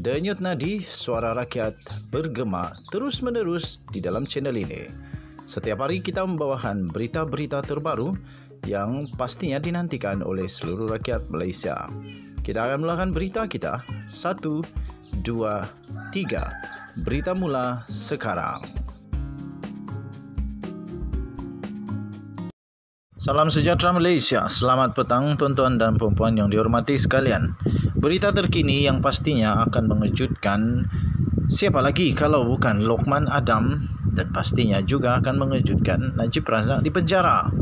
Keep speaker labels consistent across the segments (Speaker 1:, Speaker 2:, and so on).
Speaker 1: Denyut nadi suara rakyat bergema terus-menerus di dalam channel ini. Setiap hari kita membawakan berita-berita terbaru yang pastinya dinantikan oleh seluruh rakyat Malaysia. Kita akan melakukan berita kita. Satu, dua, tiga. Berita mula sekarang. Salam sejahtera Malaysia. Selamat petang tuan-tuan dan puan-puan yang dihormati sekalian. Berita terkini yang pastinya akan mengejutkan siapa lagi kalau bukan Lokman Adam dan pastinya juga akan mengejutkan Najib Razak di penjara.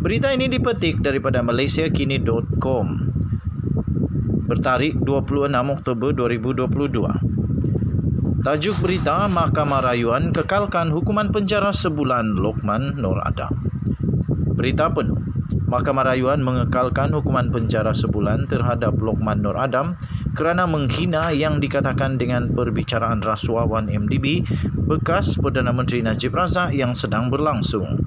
Speaker 1: Berita ini dipetik daripada malaysiakini.com bertarik 26 Oktober 2022. Tajuk berita Mahkamah Rayuan kekalkan hukuman penjara sebulan Lokman Nur Adam. Berita penuh. Mahkamah Rayuan mengekalkan hukuman penjara sebulan terhadap Lokman Nur Adam kerana menghina yang dikatakan dengan perbicaraan rasuah 1MDB bekas Perdana Menteri Najib Razak yang sedang berlangsung.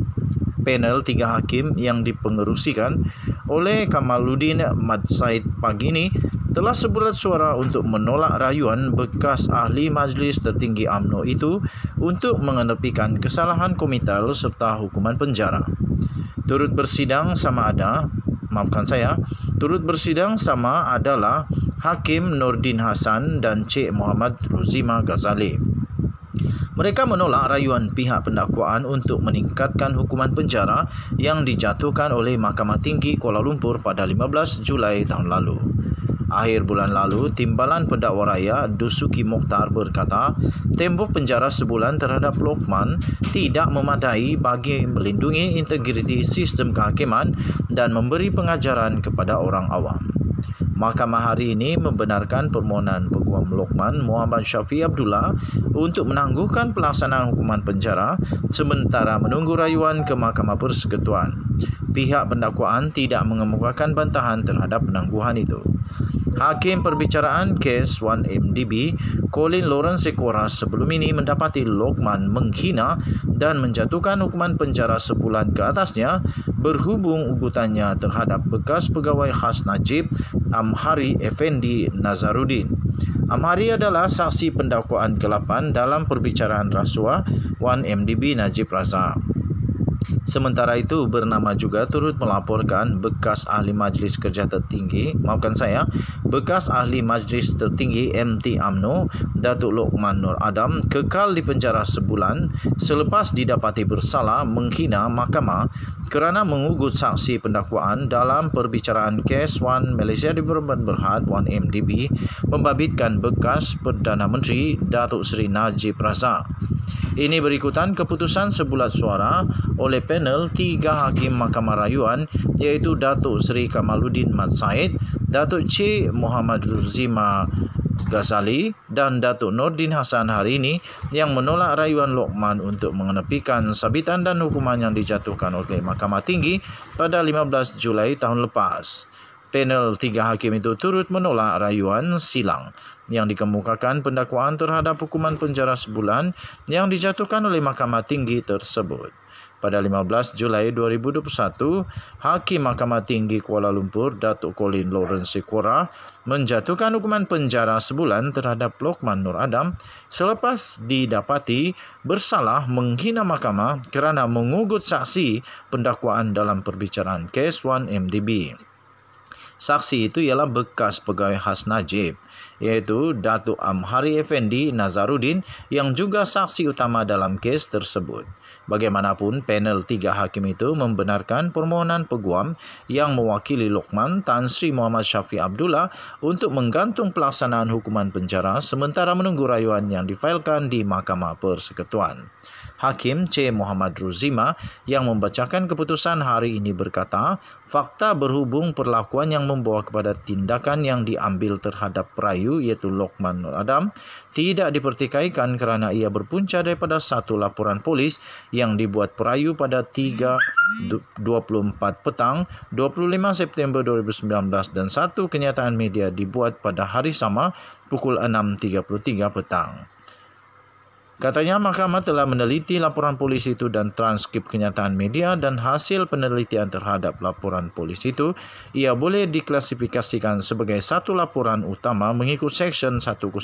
Speaker 1: Panel tiga hakim yang dipengerusikan oleh Kamaluddin Mad Said pagi ini telah sebulat suara untuk menolak rayuan bekas ahli majlis tertinggi AMNO itu untuk mengenepikan kesalahan komital serta hukuman penjara. Turut bersidang sama ada, maafkan saya, turut bersidang sama adalah Hakim Nordin Hasan dan Cik Muhammad Ruzima Ghazali. Mereka menolak rayuan pihak pendakwaan untuk meningkatkan hukuman penjara yang dijatuhkan oleh Mahkamah Tinggi Kuala Lumpur pada 15 Julai tahun lalu akhir bulan lalu, Timbalan Pendakwa Raya Dusuki Mokhtar berkata, tempoh penjara sebulan terhadap Lokman tidak memadai bagi melindungi integriti sistem kehakiman dan memberi pengajaran kepada orang awam. Mahkamah hari ini membenarkan permohonan Peguam Lokman Muhammad Syafi Abdullah untuk menangguhkan pelaksanaan hukuman penjara sementara menunggu rayuan ke Mahkamah Persekutuan. Pihak pendakwaan tidak mengemukakan bantahan terhadap penangguhan itu. Hakim perbicaraan kes 1MDB Colin Lawrence Sekora sebelum ini mendapati Lokman menghina dan menjatuhkan hukuman penjara sebulan ke atasnya berhubung ugutannya terhadap bekas pegawai khas Najib Amhari Effendi Nazarudin, Amhari adalah saksi pendakwaan ke-8 dalam perbicaraan rasuah 1MDB Najib Razak. Sementara itu bernama juga turut melaporkan bekas ahli majlis kerja tertinggi, maafkan saya, bekas ahli majlis tertinggi MT AMNO, Datuk Lokman Nur Adam kekal di penjara sebulan selepas didapati bersalah menghina mahkamah kerana mengugut saksi pendakwaan dalam perbicaraan kes Wan Malaysia Development Berhad 1MDB membabitkan bekas Perdana Menteri Datuk Seri Najib Razak. Ini berikutan keputusan sebulat suara oleh panel tiga hakim Mahkamah Rayuan iaitu Datuk Seri Kamaluddin Mat Said, Datuk C. Muhammad Ruzima Ghazali dan Datuk Nordin Hasan hari ini yang menolak rayuan Lokman untuk mengenepikan sabitan dan hukuman yang dijatuhkan oleh Mahkamah Tinggi pada 15 Julai tahun lepas. Panel tiga hakim itu turut menolak rayuan silang yang dikemukakan pendakwaan terhadap hukuman penjara sebulan yang dijatuhkan oleh Mahkamah Tinggi tersebut. Pada 15 Julai 2021, Hakim Mahkamah Tinggi Kuala Lumpur Datuk Colin Lawrence Sikora menjatuhkan hukuman penjara sebulan terhadap Lokman Nur Adam selepas didapati bersalah menghina mahkamah kerana mengugut saksi pendakwaan dalam perbicaraan kes 1 MDB. Saksi itu ialah bekas pegawai khas Najib iaitu Datuk Amhari Effendi Nazaruddin yang juga saksi utama dalam kes tersebut. Bagaimanapun, panel tiga hakim itu membenarkan permohonan peguam yang mewakili Lokman Tan Sri Muhammad Syafi Abdullah untuk menggantung pelaksanaan hukuman penjara sementara menunggu rayuan yang difailkan di Mahkamah Persekutuan. Hakim C. Muhammad Ruzima yang membacakan keputusan hari ini berkata, fakta berhubung perlakuan yang membawa kepada tindakan yang diambil terhadap rayu iaitu Lokman Nur Adam tidak dipertikaikan kerana ia berpunca daripada satu laporan polis yang dibuat Perayu pada 3.24 petang 25 September 2019 dan satu kenyataan media dibuat pada hari sama pukul 6.33 petang. Katanya mahkamah telah meneliti laporan polis itu dan transkrip kenyataan media dan hasil penelitian terhadap laporan polis itu ia boleh diklasifikasikan sebagai satu laporan utama mengikut Seksyen 107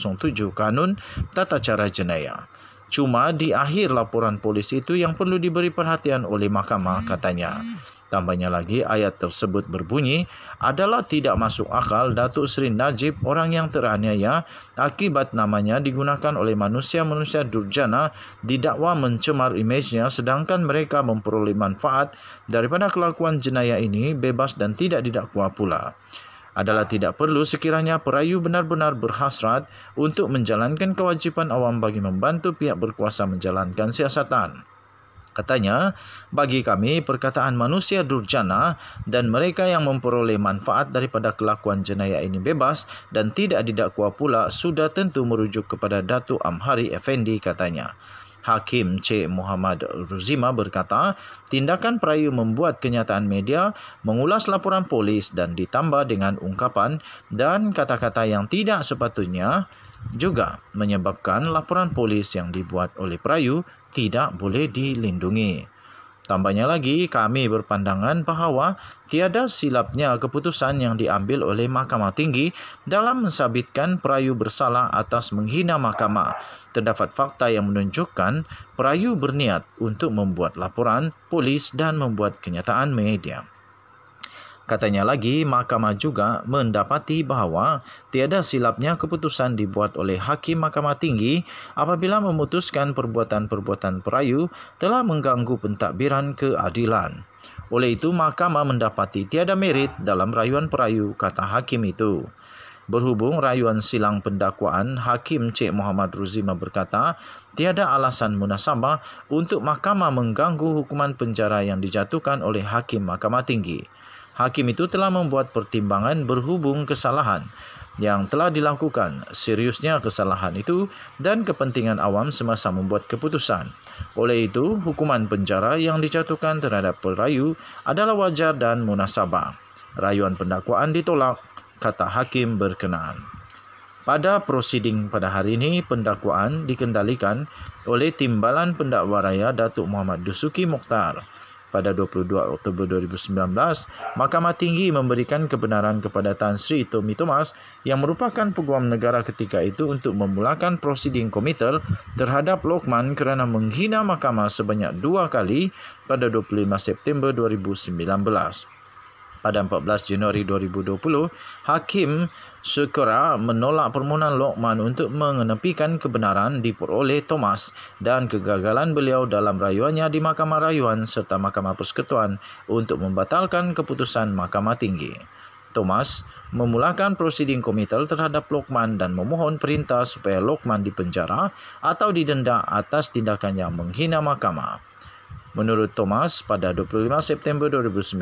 Speaker 1: Kanun Tata Cara Jenayah. Cuma di akhir laporan polis itu yang perlu diberi perhatian oleh mahkamah katanya. Tambahnya lagi ayat tersebut berbunyi adalah tidak masuk akal Datuk Seri Najib orang yang teraniaya akibat namanya digunakan oleh manusia-manusia durjana didakwa mencemar imejnya sedangkan mereka memperoleh manfaat daripada kelakuan jenayah ini bebas dan tidak didakwa pula adalah tidak perlu sekiranya perayu benar-benar berhasrat untuk menjalankan kewajipan awam bagi membantu pihak berkuasa menjalankan siasatan. Katanya, bagi kami perkataan manusia durjana dan mereka yang memperoleh manfaat daripada kelakuan jenayah ini bebas dan tidak didakwa pula sudah tentu merujuk kepada Datu Amhari Effendi katanya. Hakim C Muhammad Ruzima berkata, tindakan Perayu membuat kenyataan media mengulas laporan polis dan ditambah dengan ungkapan dan kata-kata yang tidak sepatutnya juga menyebabkan laporan polis yang dibuat oleh Perayu tidak boleh dilindungi. Tambahnya lagi, kami berpandangan bahawa tiada silapnya keputusan yang diambil oleh Mahkamah Tinggi dalam mensabitkan perayu bersalah atas menghina mahkamah. Terdapat fakta yang menunjukkan perayu berniat untuk membuat laporan polis dan membuat kenyataan media. Katanya lagi, mahkamah juga mendapati bahawa tiada silapnya keputusan dibuat oleh Hakim Mahkamah Tinggi apabila memutuskan perbuatan-perbuatan perayu telah mengganggu pentadbiran keadilan. Oleh itu, mahkamah mendapati tiada merit dalam rayuan perayu, kata Hakim itu. Berhubung rayuan silang pendakwaan, Hakim Cik Muhammad Ruzima berkata, tiada alasan munasabah untuk mahkamah mengganggu hukuman penjara yang dijatuhkan oleh Hakim Mahkamah Tinggi hakim itu telah membuat pertimbangan berhubung kesalahan yang telah dilakukan, seriusnya kesalahan itu dan kepentingan awam semasa membuat keputusan. Oleh itu, hukuman penjara yang dijatuhkan terhadap perayu adalah wajar dan munasabah. Rayuan pendakwaan ditolak, kata hakim berkenaan. Pada prosiding pada hari ini, pendakwaan dikendalikan oleh timbalan pendakwa raya Datuk Muhammad Dusuki Mokhtar pada 22 Oktober 2019, Mahkamah Tinggi memberikan kebenaran kepada Tan Sri Tommy Thomas yang merupakan peguam negara ketika itu untuk memulakan prosiding komitel terhadap Lokman kerana menghina mahkamah sebanyak dua kali pada 25 September 2019 pada 14 Januari 2020, Hakim Sukura menolak permohonan Lokman untuk mengenepikan kebenaran diperoleh Thomas dan kegagalan beliau dalam rayuannya di Mahkamah Rayuan serta Mahkamah Persekutuan untuk membatalkan keputusan Mahkamah Tinggi. Thomas memulakan prosiding komitel terhadap Lokman dan memohon perintah supaya Lokman dipenjara atau didenda atas tindakan yang menghina mahkamah. Menurut Thomas, pada 25 September 2019,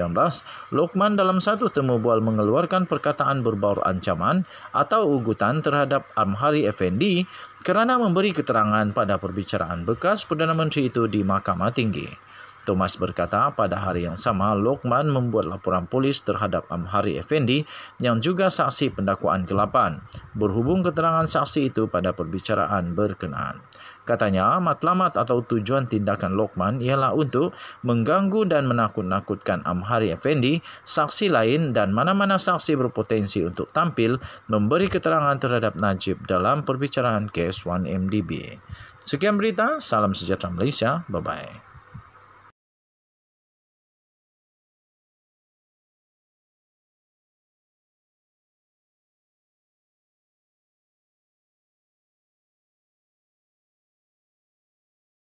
Speaker 1: Lokman dalam satu temu bual mengeluarkan perkataan berbau ancaman atau ugutan terhadap Amhari Effendi kerana memberi keterangan pada perbicaraan bekas Perdana Menteri itu di Mahkamah Tinggi. Thomas berkata pada hari yang sama, Lokman membuat laporan polis terhadap Amhari Effendi yang juga saksi pendakwaan ke-8 berhubung keterangan saksi itu pada perbicaraan berkenaan. Katanya, matlamat atau tujuan tindakan Lokman ialah untuk mengganggu dan menakut-nakutkan Amhari Effendi, saksi lain dan mana-mana saksi berpotensi untuk tampil memberi keterangan terhadap Najib dalam perbicaraan kes 1MDB. Sekian berita, salam sejahtera Malaysia, bye-bye.